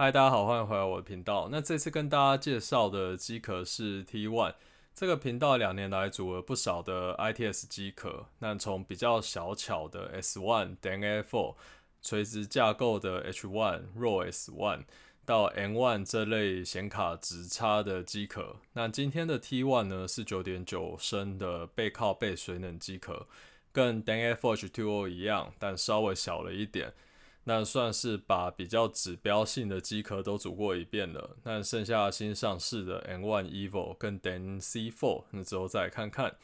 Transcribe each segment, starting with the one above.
嗨，大家好，欢迎回来我的频道。那这次跟大家介绍的机壳是 T One 这个频道两年来组了不少的 I T S 机壳。那从比较小巧的 S One、Dan Air Four、垂直架构的 H One、r o w S One 到 N One 这类显卡直插的机壳。那今天的 T One 呢是九点九升的背靠背水冷机壳，跟 Dan Air f o r H Two O 一样，但稍微小了一点。那算是把比较指标性的机壳都煮过一遍了，那剩下新上市的 N1 Evil 跟 d e n C4，之后再看看。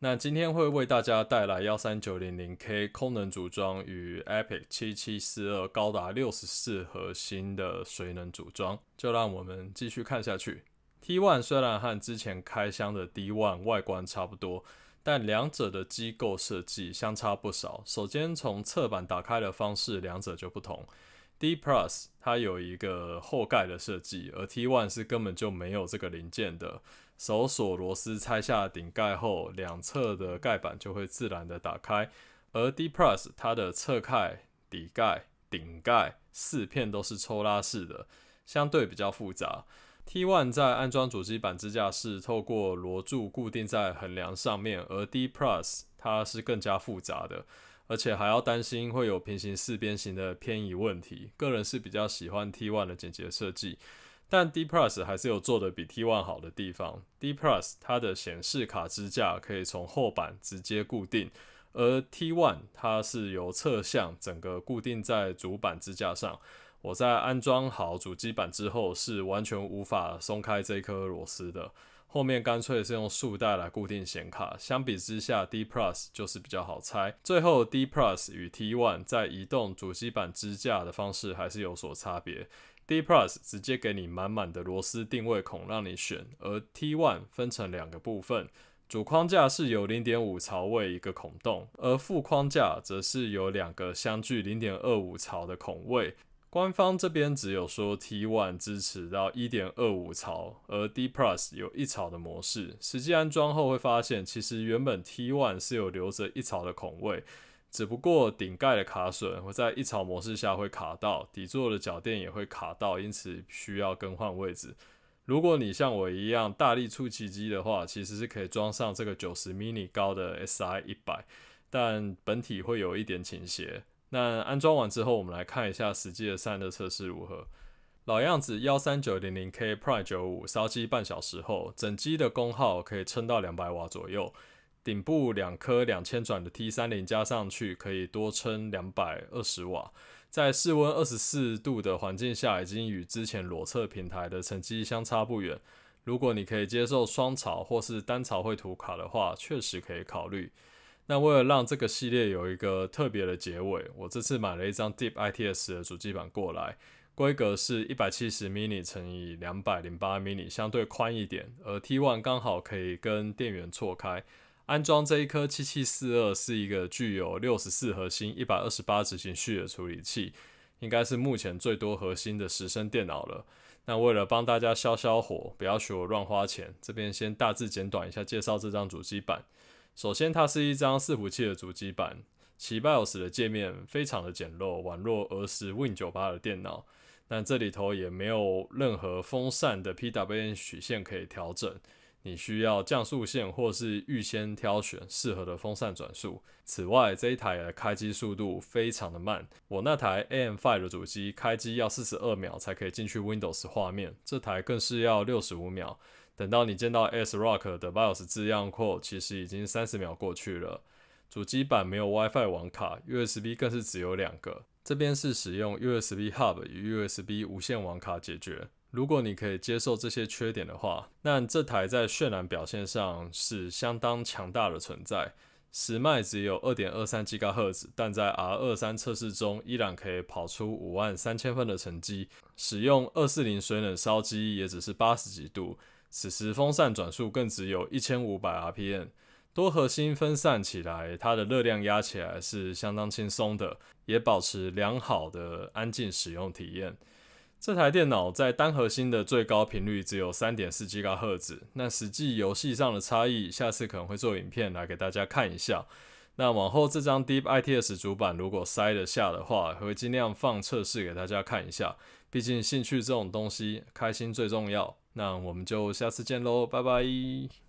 那今天会为大家带来幺三九零零 K 空能组装与 Epic 七七四二高达六十四核心的水能组装，就让我们继续看下去。T1 虽然和之前开箱的 D1 外观差不多。但两者的机构设计相差不少。首先，从侧板打开的方式，两者就不同。D Plus 它有一个后盖的设计，而 T One 是根本就没有这个零件的。手锁螺丝拆下顶盖后，两侧的盖板就会自然的打开。而 D Plus 它的侧盖、底盖、顶盖四片都是抽拉式的，相对比较复杂。T1 在安装主机板支架时，透过螺柱固定在横梁上面，而 D Plus 它是更加复杂的，而且还要担心会有平行四边形的偏移问题。个人是比较喜欢 T1 的简洁设计，但 D Plus 还是有做的比 T1 好的地方。D Plus 它的显示卡支架可以从后板直接固定，而 T1 它是由侧向整个固定在主板支架上。我在安装好主机板之后，是完全无法松开这颗螺丝的。后面干脆是用束带来固定显卡。相比之下，D Plus 就是比较好拆。最后，D Plus 与 T One 在移动主机板支架的方式还是有所差别。D Plus 直接给你满满的螺丝定位孔让你选，而 T One 分成两个部分，主框架是有零点五槽位一个孔洞，而副框架则是有两个相距零点二五槽的孔位。官方这边只有说 T1 支持到1.25槽，而 D Plus 有一槽的模式。实际安装后会发现，其实原本 T1 是有留着一槽的孔位，只不过顶盖的卡损会在一槽模式下会卡到，底座的脚垫也会卡到，因此需要更换位置。如果你像我一样大力出奇迹的话，其实是可以装上这个九十 mini 高的 S I 一百，但本体会有一点倾斜。那安装完之后，我们来看一下实际的散热测试如何。老样子，幺三九零零 K Prime 九五烧机半小时后，整机的功耗可以撑到两百瓦左右。顶部两颗两千转的 T 三零加上去，可以多撑两百二十瓦。在室温二十四度的环境下，已经与之前裸测平台的成绩相差不远。如果你可以接受双槽或是单槽绘图卡的话，确实可以考虑。那为了让这个系列有一个特别的结尾，我这次买了一张 Deep ITS 的主机板过来，规格是一百七十 mini 乘以两百零八 mini，相对宽一点，而 T1 刚好可以跟电源错开。安装这一颗七七四二是一个具有六十四核心、一百二十八执行序的处理器，应该是目前最多核心的十升电脑了。那为了帮大家消消火，不要学我乱花钱，这边先大致简短一下介绍这张主机板。首先，它是一张伺服器的主机板其 b i o s 的界面非常的简陋，宛若儿时 Win98 的电脑。但这里头也没有任何风扇的 PWM 曲线可以调整，你需要降速线或是预先挑选适合的风扇转速。此外，这一台的开机速度非常的慢，我那台 AM5 的主机开机要四十二秒才可以进去 Windows 画面，这台更是要六十五秒。等到你见到 S Rock 的 BIOS 字样后，其实已经三十秒过去了。主机板没有 WiFi 网卡，USB 更是只有两个。这边是使用 USB Hub 与 USB 无线网卡解决。如果你可以接受这些缺点的话，那这台在渲染表现上是相当强大的存在。时脉只有 2.23GHz，但在 R23 测试中依然可以跑出53000分的成绩。使用240水冷烧机也只是八十几度。此时风扇转速更只有一千五百 RPM，多核心分散起来，它的热量压起来是相当轻松的，也保持良好的安静使用体验。这台电脑在单核心的最高频率只有三点四 h 赫兹，那实际游戏上的差异，下次可能会做影片来给大家看一下。那往后这张 Deep i t s 主板如果塞得下的话，会尽量放测试给大家看一下，毕竟兴趣这种东西，开心最重要。那我们就下次见喽，拜拜。